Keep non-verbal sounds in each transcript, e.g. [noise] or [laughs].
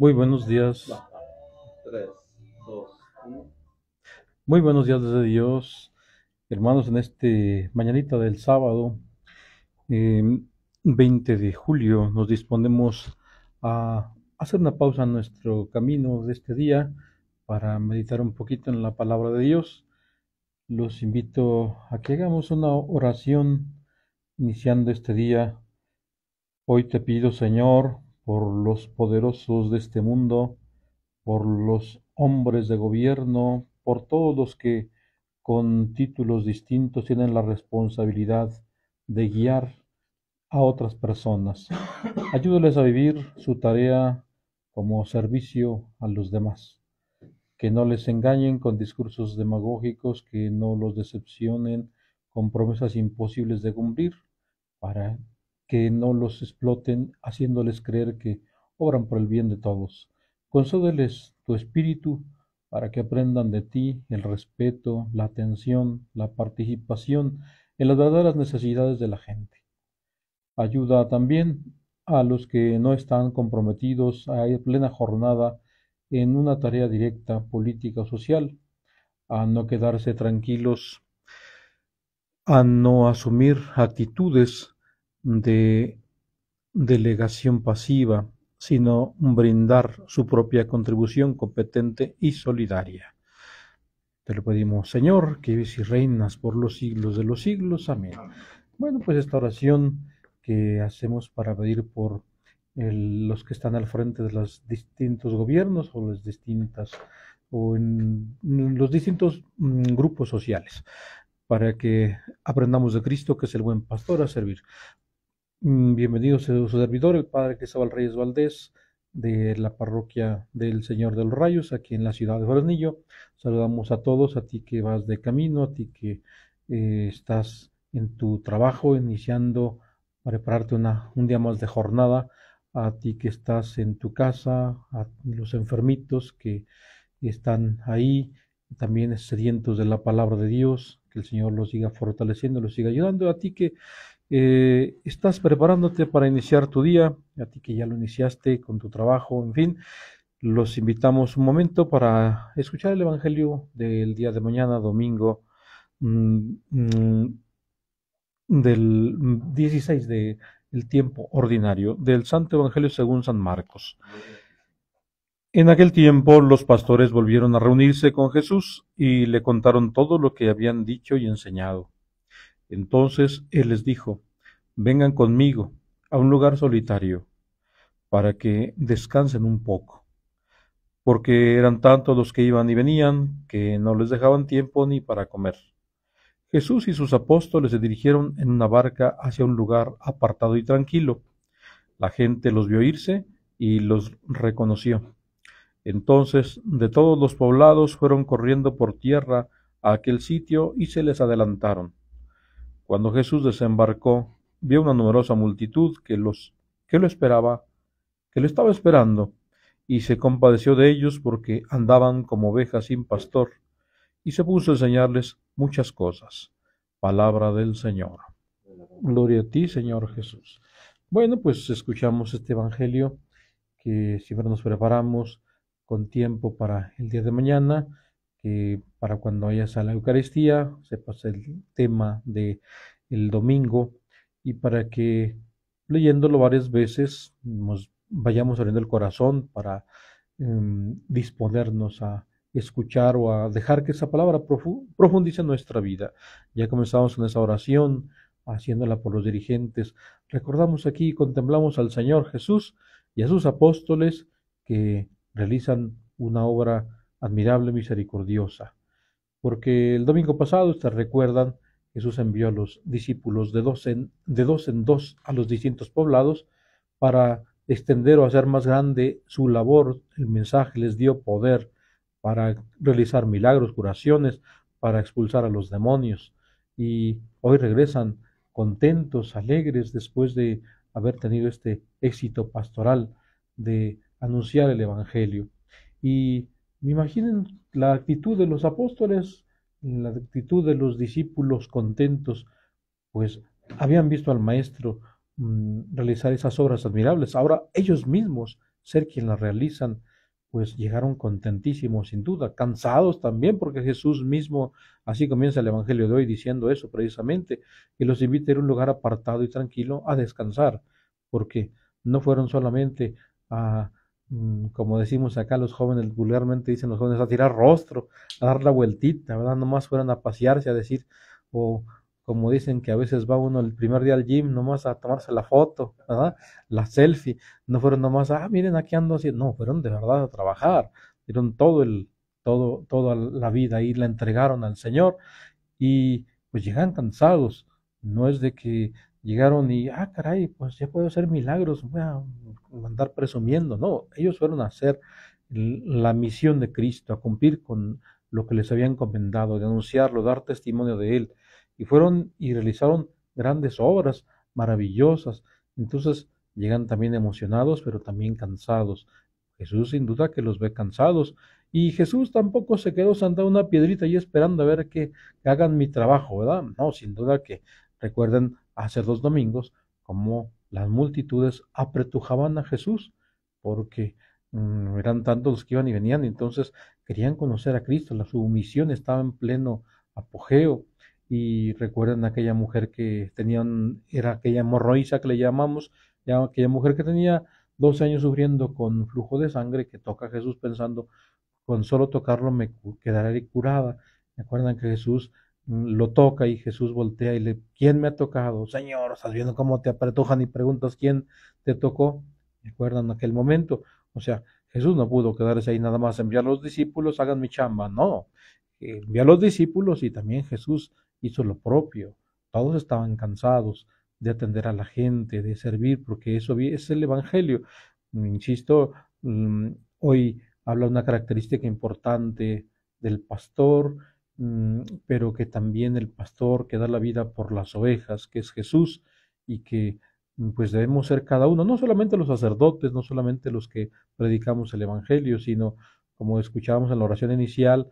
Muy buenos días. Muy buenos días desde Dios, hermanos, en este mañanita del sábado, eh, em, 20 de julio, nos disponemos a hacer una pausa en nuestro camino de este día para meditar un poquito en la palabra de Dios. Los invito a que hagamos una oración iniciando este día. Hoy te pido, Señor, por los poderosos de este mundo, por los hombres de gobierno, por todos los que con títulos distintos tienen la responsabilidad de guiar a otras personas. Ayúdales a vivir su tarea como servicio a los demás. Que no les engañen con discursos demagógicos, que no los decepcionen con promesas imposibles de cumplir, para que no los exploten, haciéndoles creer que obran por el bien de todos. Concédeles tu espíritu para que aprendan de ti el respeto, la atención, la participación en las verdaderas necesidades de la gente. Ayuda también a los que no están comprometidos a ir plena jornada en una tarea directa, política o social, a no quedarse tranquilos, a no asumir actitudes de delegación pasiva, sino brindar su propia contribución competente y solidaria. Te lo pedimos, Señor, que vives y reinas por los siglos de los siglos. Amén. Bueno, pues esta oración que hacemos para pedir por los que están al frente de los distintos gobiernos o las distintas o en los distintos mm, grupos sociales para que aprendamos de Cristo que es el buen pastor a servir. Mm, Bienvenidos a su servidor, el Padre Cristóbal Reyes Valdés, de la parroquia del Señor de los Rayos, aquí en la ciudad de Fresnillo. Saludamos a todos, a ti que vas de camino, a ti que eh, estás en tu trabajo, iniciando a prepararte una, un día más de jornada, a ti que estás en tu casa, a los enfermitos que están ahí, también sedientos de la palabra de Dios, que el Señor los siga fortaleciendo, los siga ayudando, a ti que eh, estás preparándote para iniciar tu día, a ti que ya lo iniciaste con tu trabajo, en fin, los invitamos un momento para escuchar el Evangelio del día de mañana, domingo, mm, mm, del 16 de tiempo ordinario del Santo Evangelio según San Marcos. En aquel tiempo los pastores volvieron a reunirse con Jesús y le contaron todo lo que habían dicho y enseñado. Entonces él les dijo, vengan conmigo a un lugar solitario, para que descansen un poco, porque eran tantos los que iban y venían, que no les dejaban tiempo ni para comer. Jesús y sus apóstoles se dirigieron en una barca hacia un lugar apartado y tranquilo. La gente los vio irse y los reconoció. Entonces de todos los poblados fueron corriendo por tierra a aquel sitio y se les adelantaron. Cuando Jesús desembarcó, vio una numerosa multitud que los que lo esperaba, que lo estaba esperando, y se compadeció de ellos porque andaban como ovejas sin pastor, y se puso a enseñarles muchas cosas. Palabra del Señor. Gloria a ti, Señor Jesús. Bueno, pues escuchamos este Evangelio que siempre nos preparamos con tiempo para el día de mañana que para cuando vayas a la Eucaristía sepas el tema del el domingo y para que leyéndolo varias veces nos vayamos abriendo el corazón para em, disponernos a escuchar o a dejar que esa palabra profundice nuestra vida. Ya comenzamos con esa oración, haciéndola por los dirigentes. Recordamos aquí y contemplamos al Señor Jesús y a sus apóstoles que realizan una obra admirable, misericordiosa. Porque el domingo pasado, ustedes recuerdan, Jesús envió a los discípulos de dos en, de dos, en dos a los distintos poblados para extender o hacer más grande su labor. El mensaje les dio poder para realizar milagros, curaciones, para expulsar a los demonios. Y hoy regresan contentos, alegres, después de haber tenido este éxito pastoral de anunciar el Evangelio. Y me Imaginen la actitud de los apóstoles, la actitud de los discípulos contentos, pues habían visto al maestro mm, realizar esas obras admirables. Ahora ellos mismos ser quien las realizan, pues llegaron contentísimos, sin duda, cansados también, porque Jesús mismo, así comienza el Evangelio de hoy diciendo eso precisamente, que los invita a ir a un lugar apartado y tranquilo a descansar, porque no fueron solamente a Mm, como decimos acá los jóvenes, vulgarmente dicen los jóvenes, a tirar rostro, a dar la vueltita, ¿verdad? Nomás fueron a pasearse, a decir, o como dicen que a veces va uno el primer día al gym, nomás a tomarse la foto, ¿verdad? La selfie, no fueron nomás, ah, miren, aquí ando así, no, fueron de verdad a trabajar, dieron todo el, todo, toda la vida y la entregaron al Señor y pues llegan cansados, no es de que llegaron y, ah, caray, pues ya puedo hacer milagros, voy a andar presumiendo. No, ellos fueron a hacer la misión de Cristo, a cumplir con lo que les había encomendado, de anunciarlo, dar testimonio de Él. Y fueron y realizaron grandes obras maravillosas. Entonces llegan también emocionados, pero también cansados. Jesús sin duda que los ve cansados. Y Jesús tampoco se quedó sentado una piedrita y esperando a ver que, que hagan mi trabajo, ¿verdad? No, sin duda que recuerden hace dos domingos como las multitudes apretujaban a Jesús porque mm, eran tantos los que iban y venían, entonces querían conocer a Cristo, la, sumisión estaba en pleno apogeo. Y recuerdan aquella mujer que tenían, era aquella morroiza que le llamamos, aquella mujer que tenía 12 años sufriendo con flujo de sangre, que toca a Jesús pensando, con solo tocarlo me quedaré curada. Recuerdan que Jesús lo toca y Jesús voltea y le, ¿quién me ha tocado? Señor, estás viendo cómo te apretujan y preguntas, ¿quién te tocó? ¿Recuerdan aquel momento? O sea, Jesús no pudo quedarse ahí nada más, enviar a los discípulos, hagan mi chamba, no. envía a los discípulos y también Jesús hizo lo propio. Todos estaban cansados de atender a la gente, de servir, porque eso es el Evangelio. Insisto, mm, hoy habla una característica importante del pastor, Mm, pero que también el pastor que da la vida por las ovejas, que es Jesús, y que mm, pues debemos ser cada uno, no solamente los sacerdotes, no solamente los que predicamos el Evangelio, sino como escuchábamos en la oración inicial,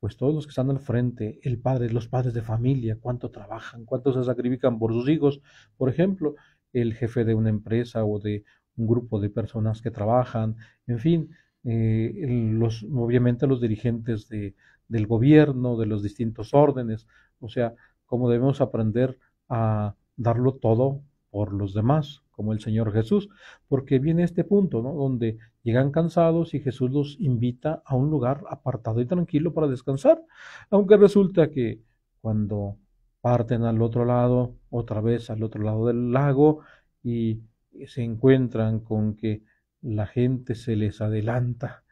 pues todos los que están al frente, el padre, los padres de familia, cuánto trabajan, cuánto se sacrifican por sus hijos, por ejemplo, el jefe de una empresa o de un grupo de personas que trabajan, en fin, eh, los, obviamente los dirigentes de, del gobierno, de los distintos órdenes, o sea, cómo debemos aprender a darlo todo por los demás, como el Señor Jesús, porque viene este punto, ¿no? Donde llegan cansados y Jesús los invita a un lugar apartado y tranquilo para descansar, aunque resulta que cuando parten al otro lado, otra vez al otro lado del lago y se encuentran con que la gente se les adelanta,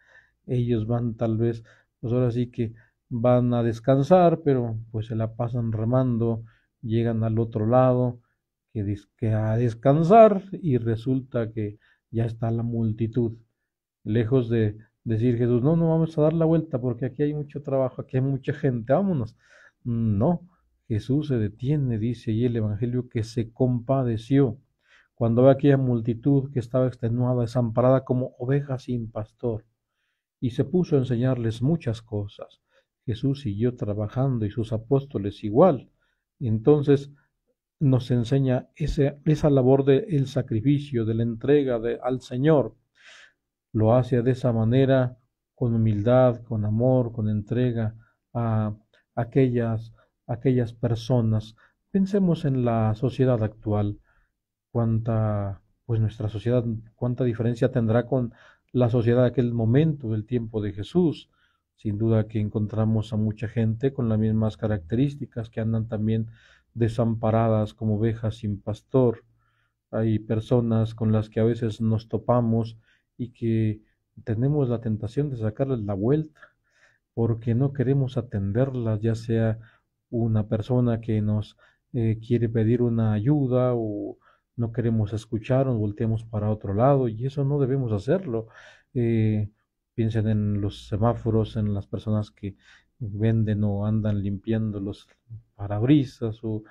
ellos van tal vez, pues ahora sí que van a descansar, pero pues se la pasan remando, llegan al otro lado, que, que a descansar y resulta que ya está la multitud. Lejos de decir Jesús, no, no vamos a dar la vuelta porque aquí hay mucho trabajo, aquí hay mucha gente, vámonos. No, Jesús se detiene, dice y el Evangelio que se compadeció. Cuando ve aquella multitud que estaba extenuada, desamparada como oveja sin pastor, y se puso a enseñarles muchas cosas Jesús siguió trabajando y sus apóstoles igual. Entonces nos enseña esa, esa labor del el sacrificio, de la entrega al Señor. Lo hace de esa manera, con humildad, con amor, con entrega a aquellas, aquellas personas. Pensemos en la sociedad actual, cuánta, pues nuestra sociedad, cuánta diferencia tendrá con la sociedad de aquel momento, del tiempo de Jesús. Sin duda que encontramos a mucha gente con las mismas características que andan también desamparadas como ovejas sin pastor. Hay personas con las que a veces nos topamos y que tenemos la tentación de sacarles la vuelta porque no queremos atenderlas, ya sea una persona que nos eh, quiere pedir una ayuda o no queremos escuchar, nos volteamos para otro lado y eso no debemos hacerlo. Eh, piensen en los semáforos, en las personas que venden o andan limpiando los parabrisas o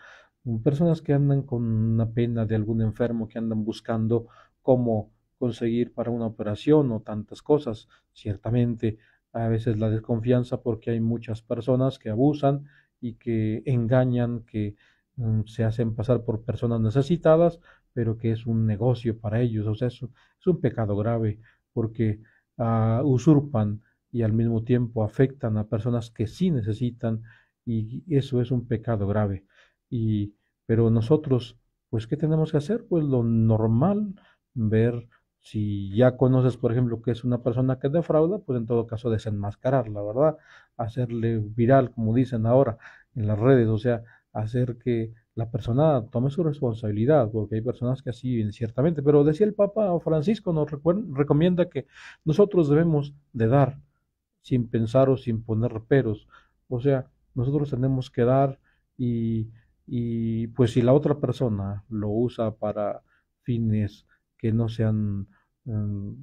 personas que andan con una pena de algún enfermo que andan buscando cómo conseguir para una operación o tantas cosas. Ciertamente a veces la desconfianza porque hay muchas personas que abusan y que engañan, que mm, se hacen pasar por personas necesitadas, pero que es un negocio para ellos. O sea, es un pecado grave porque Ah, usurpan y al mismo tiempo afectan a personas que sí necesitan y eso es un pecado grave. Y, pero nosotros, pues, ¿qué tenemos que hacer? Pues lo normal, ver si ya conoces, por ejemplo, que es una persona que defrauda, pues en todo caso desenmascararla, ¿verdad? Hacerle viral, como dicen ahora en las redes, o sea, hacer que la persona tome su responsabilidad, porque hay personas que así viven ciertamente, pero decía el Papa Francisco, nos recomienda que nosotros debemos de dar sin pensar o sin poner peros, o sea, nosotros tenemos que dar y, y pues si la otra persona lo usa para fines que no sean em,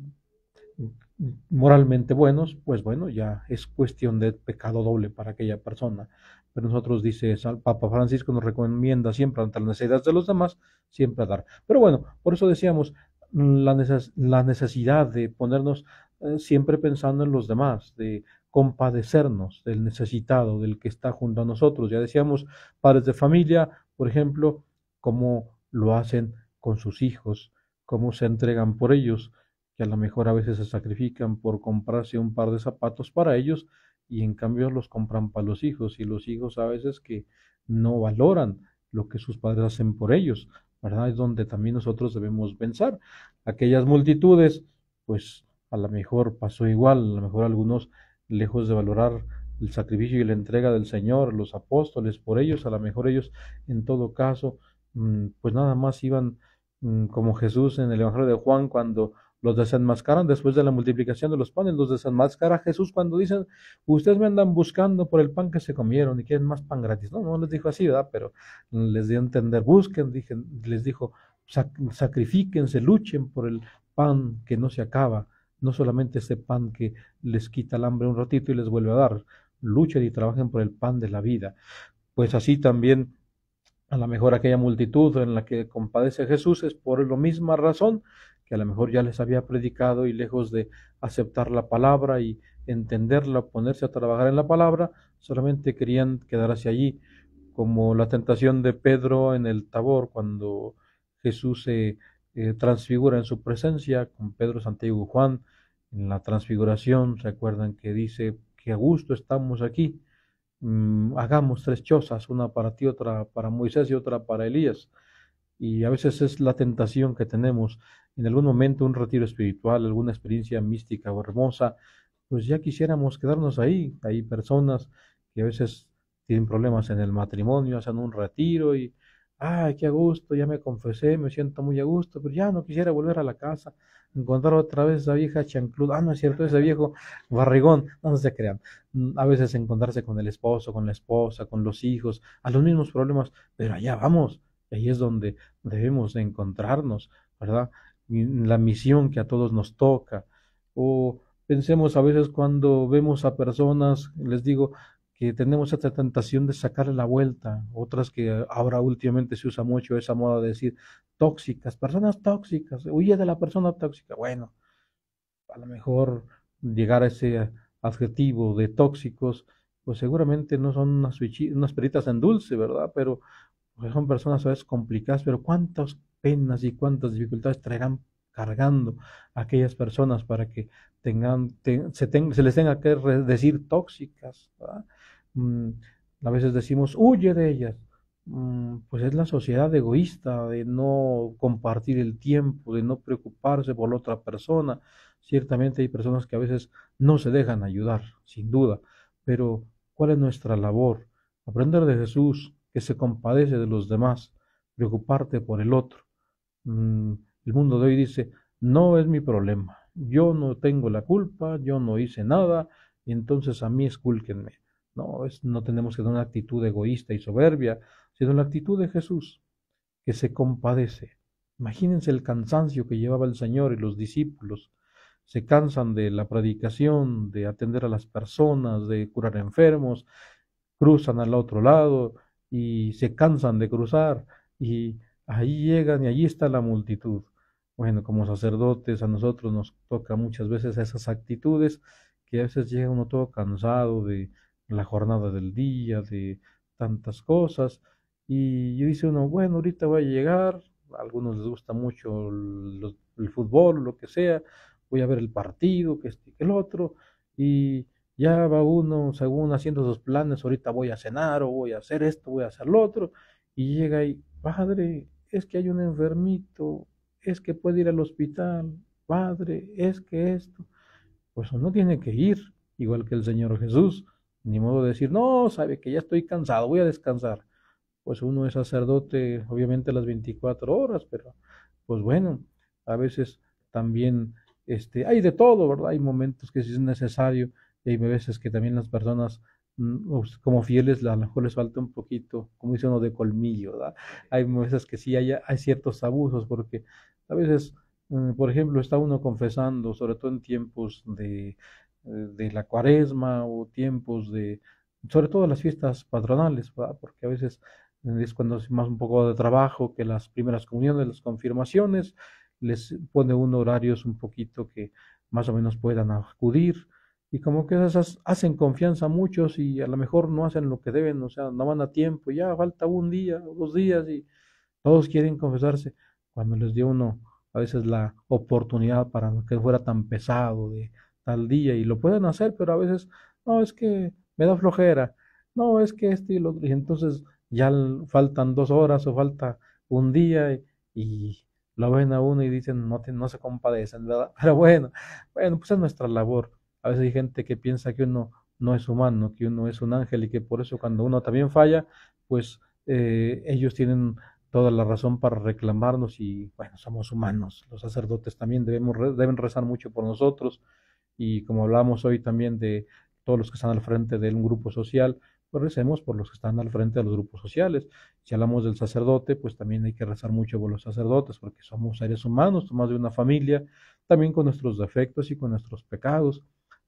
moralmente buenos, pues bueno, ya es cuestión de pecado doble para aquella persona. Pero nosotros dice, el Papa Francisco nos recomienda siempre ante las necesidades de los demás, siempre a dar. Pero bueno, por eso decíamos, mm, la, la necesidad de ponernos eh, siempre pensando en los demás, de compadecernos del necesitado, del que está junto a nosotros. Ya decíamos, padres de familia, por ejemplo, cómo lo hacen con sus hijos, cómo se entregan por ellos, que a lo mejor a veces se sacrifican por comprarse un par de zapatos para ellos y en cambio los compran para los hijos y los hijos a veces que no valoran lo que sus padres hacen por ellos, ¿verdad? Es donde también nosotros debemos pensar. Aquellas multitudes, pues a lo mejor pasó igual, a lo mejor algunos lejos de valorar el sacrificio y la entrega del Señor, los apóstoles, por ellos, a lo mejor ellos en todo caso, mm, pues nada más iban mm, como Jesús en el Evangelio de Juan cuando los desenmascaran después de la multiplicación de los panes. Los desenmascara Jesús cuando dicen, ustedes me andan buscando por el pan que se comieron y quieren más pan gratis. No, no les dijo así, ¿verdad? Pero les dio a entender, busquen, les dijo, sacrifiquen sacrifíquense, luchen por el pan que no se acaba. No solamente ese pan que les quita el hambre un ratito y les vuelve a dar. Luchen y trabajen por el pan de la vida. Pues así también a lo mejor aquella multitud en la que compadece Jesús es por la misma razón a lo mejor ya les había predicado y lejos de aceptar la palabra y entenderla, ponerse a trabajar en la palabra, solamente querían quedarse allí, como la tentación de Pedro en el Tabor, cuando Jesús se eh, transfigura en su presencia con Pedro, Santiago y Juan, en la transfiguración, se acuerdan que dice, que a gusto estamos aquí, mm, hagamos tres chozas, una para ti, otra para Moisés y otra para Elías. Y a veces es la tentación que tenemos en algún momento un retiro espiritual, alguna experiencia mística o hermosa, pues ya quisiéramos quedarnos ahí. Hay personas que a veces tienen problemas en el matrimonio, hacen un retiro y, ay, qué a gusto, ya me confesé, me siento muy a gusto, pero ya no quisiera volver a la casa, encontrar otra vez a esa vieja chancluda, ah, no es cierto, ese viejo barrigón, no se crean. Mm, a veces encontrarse con el esposo, con la esposa, con los hijos, a los mismos problemas, pero allá vamos, ahí es donde debemos encontrarnos, ¿verdad? la misión que a todos nos toca. O pensemos a veces cuando vemos a personas, les digo, que tenemos esta tentación de sacarle la vuelta, otras que ahora últimamente se usa mucho esa moda de decir tóxicas, personas tóxicas, huye de la persona tóxica. Bueno, a lo mejor llegar a ese adjetivo de tóxicos, pues seguramente no son unas, unas peritas en dulce, ¿verdad? Pero pues, son personas a veces complicadas, pero cuántas penas y cuántas dificultades traerán cargando a aquellas personas para que tengan, se, les tenga que decir tóxicas. Mm, a veces decimos, huye de ellas. Mm, pues es la sociedad egoísta de no compartir el tiempo, de no preocuparse por la otra persona. Ciertamente hay personas que a veces no se dejan ayudar, sin duda, pero ¿cuál es nuestra labor? Aprender de Jesús, que se compadece de los demás, preocuparte por el otro. Mm, el mundo de hoy dice, no es mi problema, yo no tengo la culpa, yo no hice nada, y entonces a mí escúlquenme. No, no tenemos que dar una actitud egoísta y soberbia, sino la actitud de Jesús, que se compadece. Imagínense el cansancio que llevaba el Señor y los discípulos. Se cansan de la predicación, de atender a las personas, de curar enfermos, cruzan al otro lado y se cansan de cruzar y ahí llegan y allí está la multitud. Bueno, como sacerdotes a nosotros nos toca muchas veces esas actitudes que a veces llega uno todo cansado de la jornada del día, de tantas cosas y dice uno, bueno, ahorita voy a llegar, a algunos les gusta mucho el, fútbol, lo que sea, voy a ver el partido, que este que el otro, y ya va uno, según haciendo sus planes, ahorita voy a cenar o voy a hacer esto, voy a hacer lo otro, y llega y, padre, es que hay un enfermito, es que puede ir al hospital, padre, es que esto. Pues uno tiene que ir, igual que el Señor Jesús, ni modo de decir, no, sabe que ya estoy cansado, voy a descansar. Pues uno es sacerdote, obviamente, las 24 horas, pero pues bueno, a veces también este, hay de todo, ¿verdad? Hay momentos que si es necesario y hay veces que también las personas mm, como fieles a lo mejor les falta un poquito, como dice uno, de colmillo, ¿verdad? Hay veces que sí hay, hay ciertos abusos, porque a veces, mm, por ejemplo, está uno confesando, sobre todo en tiempos de, eh, de la cuaresma o tiempos de, sobre todo las fiestas patronales, ¿verdad? Porque a veces mm, es cuando hace más un poco de trabajo que las primeras comuniones, las confirmaciones, les pone uno horarios un poquito que más o menos puedan acudir y como que esas hacen confianza a muchos y a lo mejor no hacen lo que deben, o sea, no van a tiempo, ya falta un día o dos días y todos quieren confesarse, cuando les dio uno a veces la oportunidad para que fuera tan pesado de tal día y lo pueden hacer, pero a veces, no, es que me da flojera, no, es que este y lo otro, y entonces ya faltan dos horas o falta un día y, lo ven a uno y dicen, no, te, no se compadecen, ¿verdad? [laughs] Pero bueno, bueno, pues es nuestra labor a veces hay gente que piensa que uno no es humano, que uno es un ángel y que por eso cuando uno también falla, pues eh, ellos tienen toda la razón para reclamarnos y bueno, somos humanos. Los sacerdotes también debemos, deben rezar mucho por nosotros y como hablamos hoy también de todos los que están al frente de un grupo social, pues recemos por los que están al frente de los grupos sociales. Si hablamos del sacerdote, pues también hay que rezar mucho por los sacerdotes porque somos seres humanos, somos de una familia, también con nuestros defectos y con nuestros pecados.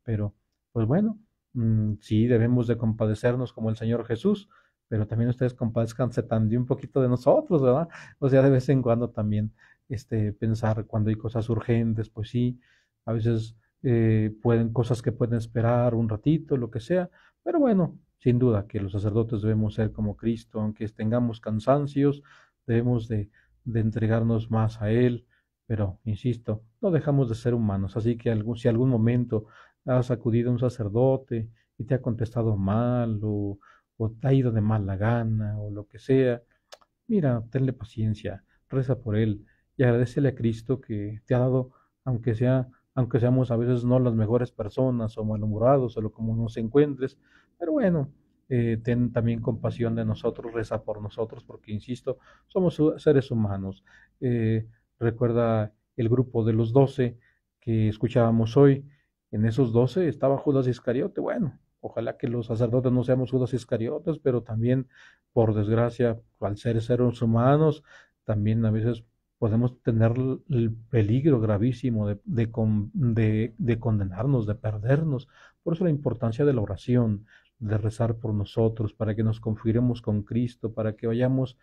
Pero, pues bueno, mm, sí debemos de compadecernos como el Señor Jesús, pero también ustedes compadezcanse también un poquito de nosotros, ¿verdad? O sea, de vez en cuando también este, pensar cuando hay cosas urgentes, pues sí, a veces eh, pueden cosas que pueden esperar un ratito, lo que sea, pero bueno, sin duda que los sacerdotes debemos ser como Cristo, aunque tengamos cansancios, debemos de, de entregarnos más a Él, pero, insisto, no dejamos de ser humanos, así que si algún momento has acudido a un sacerdote y te ha contestado mal o, te ha ido de mala gana o lo que sea, mira, tenle paciencia, reza por él y agradecele a Cristo que te ha dado, aunque sea, aunque seamos a veces no las mejores personas o malhumorados o lo como nos encuentres, pero bueno, eh, ten también compasión de nosotros, reza por nosotros, porque insisto, somos seres humanos. Eh, Recuerda el grupo de los doce que escuchábamos hoy. En esos doce estaba Judas Iscariote. Bueno, ojalá que los sacerdotes no seamos Judas Iscariotes, pero también, por desgracia, al ser seres humanos, también a veces podemos tener el peligro gravísimo de, de, de condenarnos, de perdernos. Por eso la importancia de la oración, de rezar por nosotros, para que nos confiremos con Cristo, para que vayamos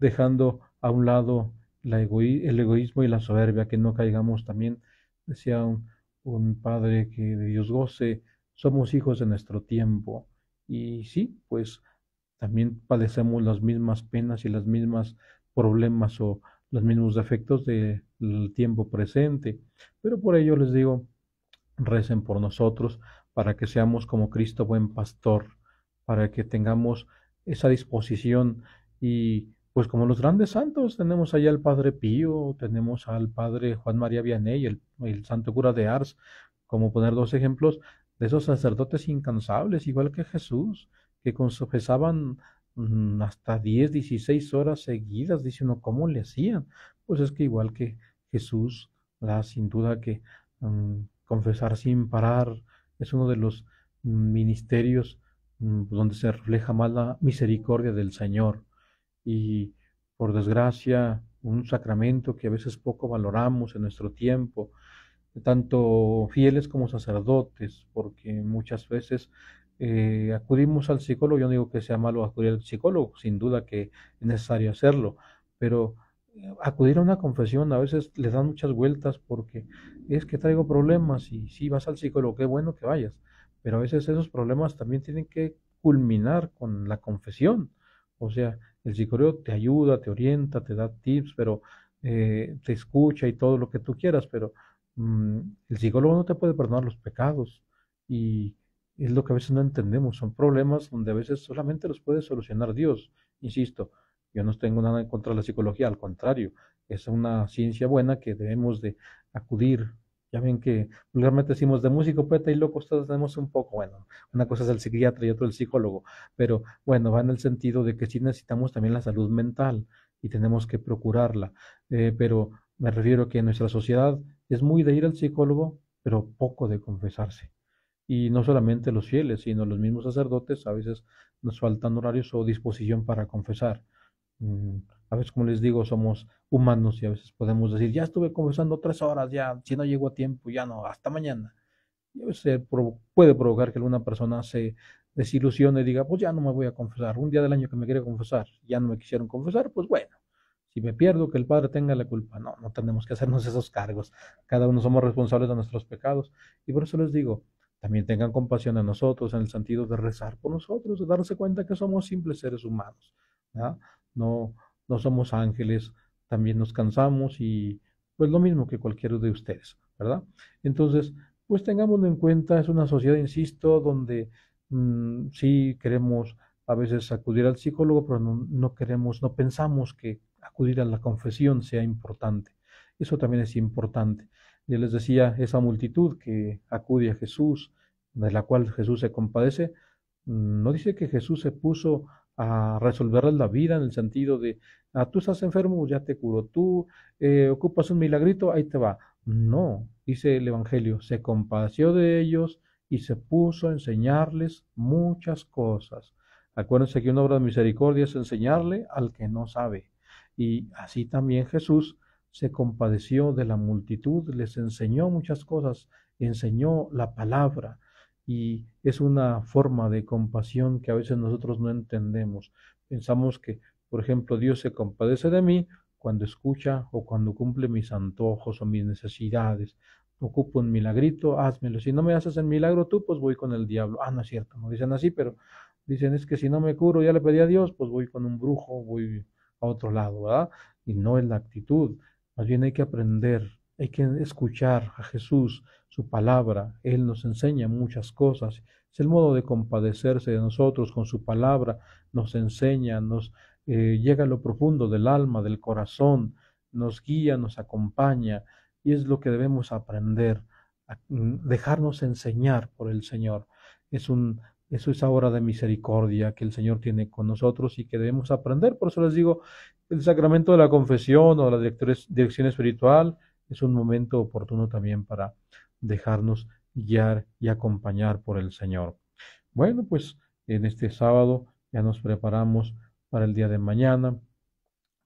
dejando a un lado el egoísmo y la soberbia, que no caigamos también, decía un, padre que de Dios goce, somos hijos de nuestro tiempo. Y sí, pues también padecemos las mismas penas y los mismos problemas o los mismos defectos del tiempo presente. Pero por ello les digo, recen por nosotros para que seamos como Cristo buen pastor, para que tengamos esa disposición y pues como los grandes santos, tenemos allá al Padre Pío, tenemos al Padre Juan María Vianey, el, Santo Cura de Ars, como poner dos ejemplos de esos sacerdotes incansables, igual que Jesús, que confesaban mm, hasta 10, 16 horas seguidas, dice uno, ¿cómo le hacían? Pues es que igual que Jesús, la, sin duda que mm, confesar sin parar es uno de los mm, ministerios donde se refleja más la misericordia del Señor y por desgracia un sacramento que a veces poco valoramos en nuestro tiempo, tanto fieles como sacerdotes, porque muchas veces eh, acudimos al psicólogo, yo no digo que sea malo acudir al psicólogo, sin duda que es necesario hacerlo, pero eh, acudir a una confesión a veces le dan muchas vueltas porque es que traigo problemas y si vas al psicólogo, qué bueno que vayas, pero a veces esos problemas también tienen que culminar con la confesión, o sea, el psicólogo te ayuda, te orienta, te da tips, pero eh, te escucha y todo lo que tú quieras, pero mm, el psicólogo no te puede perdonar los pecados y es lo que a veces no entendemos. Son problemas donde a veces solamente los puede solucionar Dios. Insisto, yo no tengo nada en contra de la psicología, al contrario, es una ciencia buena que debemos de acudir ya ven que vulgarmente decimos de músico, poeta y loco, todos tenemos un poco, bueno, una cosa es el psiquiatra y otro el psicólogo, pero bueno, va en el sentido de que sí necesitamos también la salud mental y tenemos que procurarla, eh, pero me refiero que en nuestra sociedad es muy de ir al psicólogo, pero poco de confesarse. Y no solamente los fieles, sino los mismos sacerdotes, a veces nos faltan horarios o disposición para confesar. Mm, a veces, como les digo, somos humanos y a veces podemos decir, ya estuve confesando tres horas, ya, si no llego a tiempo, ya no, hasta mañana. Y a veces eh, puede provocar que alguna persona se desilusione y diga, pues ya no me voy a confesar. Un día del año que me quiere confesar, ya no me quisieron confesar, pues bueno. Si me pierdo, que el Padre tenga la culpa. No, no tenemos que hacernos [laughs] esos cargos. Cada uno somos responsables de nuestros pecados. Y por eso les digo, también tengan compasión a nosotros en el sentido de rezar por nosotros, de darse cuenta que somos simples seres humanos. ¿ya? No, no somos ángeles, también nos cansamos y pues lo mismo que cualquiera de ustedes, ¿verdad? Entonces, pues tengámoslo en cuenta, es una sociedad, insisto, donde mm, sí queremos a veces acudir al psicólogo, pero no, no, queremos, no pensamos que acudir a la confesión sea importante. Eso también es importante. Ya les decía, esa multitud que acude a Jesús, de la cual Jesús se compadece, mm, no dice que Jesús se puso a resolverles la vida en el sentido de, ah, tú estás enfermo, ya te curo, tú eh, ocupas un milagrito, ahí te va. No, dice el Evangelio, se compadeció de ellos y se puso a enseñarles muchas cosas. Acuérdense que una obra de misericordia es enseñarle al que no sabe. Y así también Jesús se compadeció de la multitud, les enseñó muchas cosas, enseñó la palabra, y es una forma de compasión que a veces nosotros no entendemos. Pensamos que, por ejemplo, Dios se compadece de mí cuando escucha o cuando cumple mis antojos o mis necesidades. Ocupo un milagrito, házmelo. Si no me haces el milagro tú, pues voy con el diablo. Ah, no es cierto, no dicen así, pero dicen es que si no me curo, ya le pedí a Dios, pues voy con un brujo, voy a otro lado, ¿verdad? Y no es la actitud. Más bien hay que aprender hay que escuchar a Jesús, su palabra. Él nos enseña muchas cosas. Es el modo de compadecerse de nosotros con su palabra. Nos enseña, nos eh, llega a lo profundo del alma, del corazón, nos guía, nos acompaña. Y es lo que debemos aprender, mm, dejarnos enseñar por el Señor. Es un eso es ahora de misericordia que el Señor tiene con nosotros y que debemos aprender. Por eso les digo, el sacramento de la confesión o la dirección espiritual es un momento oportuno también para dejarnos guiar y acompañar por el Señor. Bueno, pues en este sábado ya nos preparamos para el día de mañana,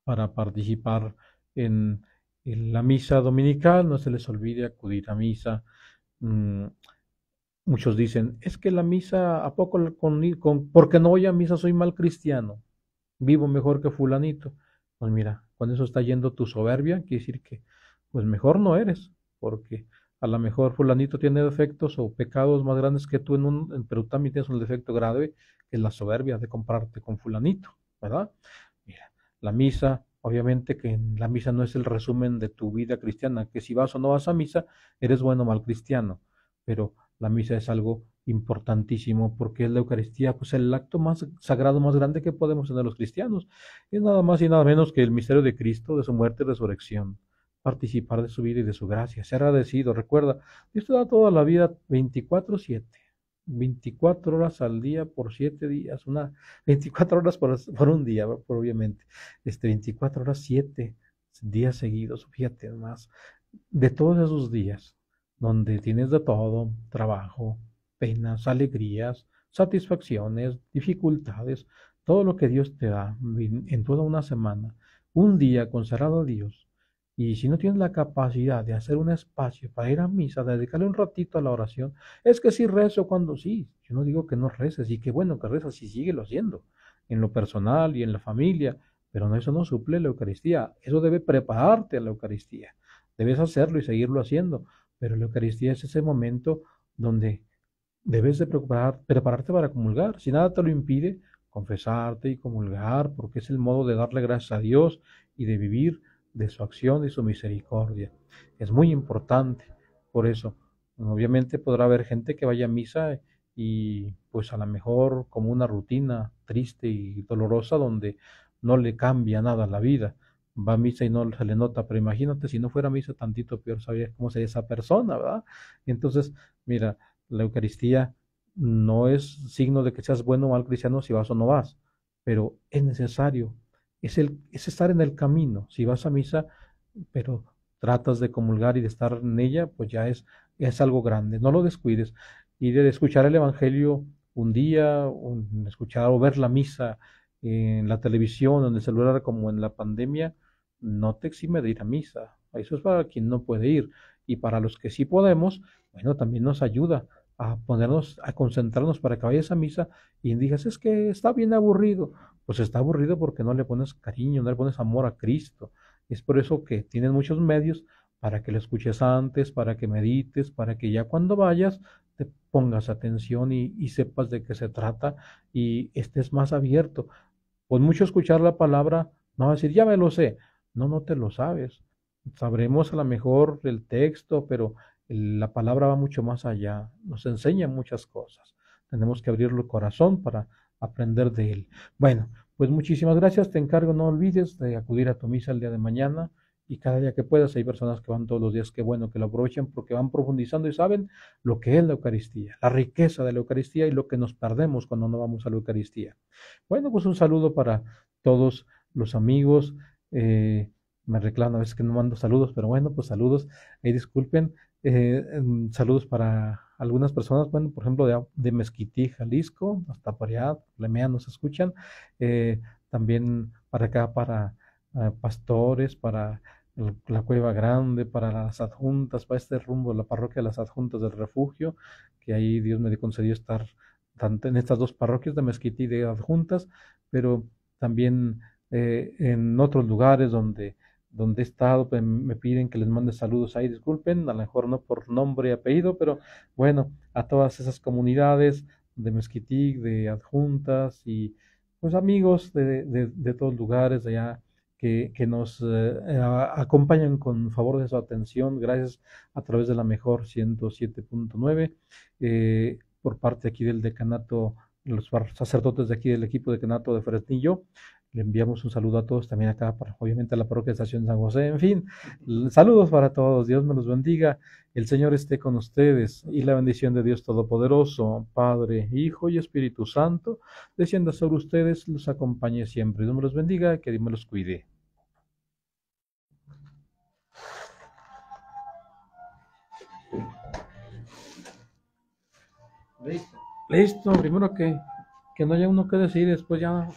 para participar en, la misa dominical. No se les olvide acudir a misa. Mm, muchos dicen, es que la misa, ¿a poco con, con, porque no voy a misa soy mal cristiano? Vivo mejor que fulanito. Pues mira, con eso está yendo tu soberbia, quiere decir que pues mejor no eres, porque a lo mejor fulanito tiene defectos o pecados más grandes que tú, en un, pero también tienes un defecto grave, que es la soberbia de comprarte con fulanito, ¿verdad? Mira, la misa, obviamente que la misa no es el resumen de tu vida cristiana, que si vas o no vas a misa, eres bueno o mal cristiano, pero la misa es algo importantísimo porque es la Eucaristía, pues el acto más sagrado, más grande que podemos tener los cristianos, es nada más y nada menos que el misterio de Cristo, de su muerte y resurrección participar de su vida y de su gracia. Sea agradecido. Recuerda, Dios te da toda la vida 24-7. 24 horas al día por 7 días, una 24 horas por, un día, obviamente, este 24 horas 7 días seguidos, fíjate más, de todos esos días donde tienes de todo, trabajo, penas, alegrías, satisfacciones, dificultades, todo lo que Dios te da en toda una semana, un día consagrado a Dios, y si no tienes la capacidad de hacer un espacio para ir a misa, dedicarle un ratito a la oración, es que sí rezo cuando sí. Yo no digo que no reces y que bueno que rezas y síguelo haciendo, en lo personal y en la familia, pero no, eso no suple la Eucaristía. Eso debe prepararte a la Eucaristía. Debes hacerlo y seguirlo haciendo. Pero la Eucaristía es ese momento donde debes de preparar, prepararte para comulgar. Si nada te lo impide, confesarte y comulgar, porque es el modo de darle gracias a Dios y de vivir de su acción y su misericordia. Es muy importante. Por eso, obviamente podrá haber gente que vaya a misa y pues a lo mejor como una rutina triste y dolorosa donde no le cambia nada la vida. Va a misa y no se le nota, pero imagínate si no fuera misa tantito peor, sabría cómo sería esa persona, ¿verdad? Entonces, mira, la Eucaristía no es signo de que seas bueno o mal cristiano si vas o no vas, pero es necesario es, estar en el camino. Si vas a misa, pero tratas de comulgar y de estar en ella, pues ya es, es algo grande, no lo descuides. Y de escuchar el Evangelio un día, escuchar o ver la misa en la televisión, en el celular, como en la pandemia, no te exime de ir a misa. Eso es para quien no puede ir. Y para los que sí podemos, bueno, también nos ayuda a ponernos, a concentrarnos para que vayas a misa y digas, es que está bien aburrido pues está aburrido porque no le pones cariño, no le pones amor a Cristo. es por eso que tienes muchos medios para que lo escuches antes, para que medites, para que ya cuando vayas te pongas atención y, sepas de qué se trata y estés más abierto. Con mucho escuchar la palabra, no a decir, ya me lo sé. No, no te lo sabes. Sabremos a lo mejor el texto, pero la palabra va mucho más allá. Nos enseña muchas cosas. Tenemos que abrir el corazón para aprender de él. Bueno, pues muchísimas gracias. Te encargo, no olvides de acudir a tu misa el día de mañana y cada día que puedas. Hay personas que van todos los días, qué bueno que lo aprovechen porque van profundizando y saben lo que es la Eucaristía, la riqueza de la Eucaristía y lo que nos perdemos cuando no vamos a la Eucaristía. Bueno, pues un saludo para todos los amigos. Eh, me reclamo, a veces que no mando saludos, pero bueno, pues saludos. Ahí disculpen. Eh, mm, saludos para algunas personas, bueno, por ejemplo, de, de Mezquití, Jalisco, hasta allá, Lemea nos escuchan, eh, también para acá, para eh, pastores, para la Cueva Grande, para las adjuntas, para este rumbo, la parroquia de las adjuntas del refugio, que ahí Dios me concedió estar tanto en estas dos parroquias de Mezquití y de adjuntas, pero también eh, en otros lugares donde donde he estado, pues, me piden que les mande saludos ahí, disculpen, a lo mejor no por nombre y apellido, pero bueno, a todas esas comunidades de Mezquitic, de adjuntas y pues amigos de, de, todos lugares allá que, nos eh, eh, acompañan con favor de su atención, gracias a través de la mejor 107.9, eh, por parte aquí del decanato, los sacerdotes de aquí del equipo de decanato de Fresnillo, le enviamos un saludo a todos, también acá, obviamente, a la parroquia de Estación San José. En fin, saludos para todos. Dios me los bendiga. El Señor esté con ustedes y la bendición de Dios Todopoderoso, Padre, Hijo y Espíritu Santo, descienda sobre ustedes, los acompañe siempre. Dios me los bendiga, que Dios me los cuide. Listo. Listo, primero que, que no haya uno que decir, después ya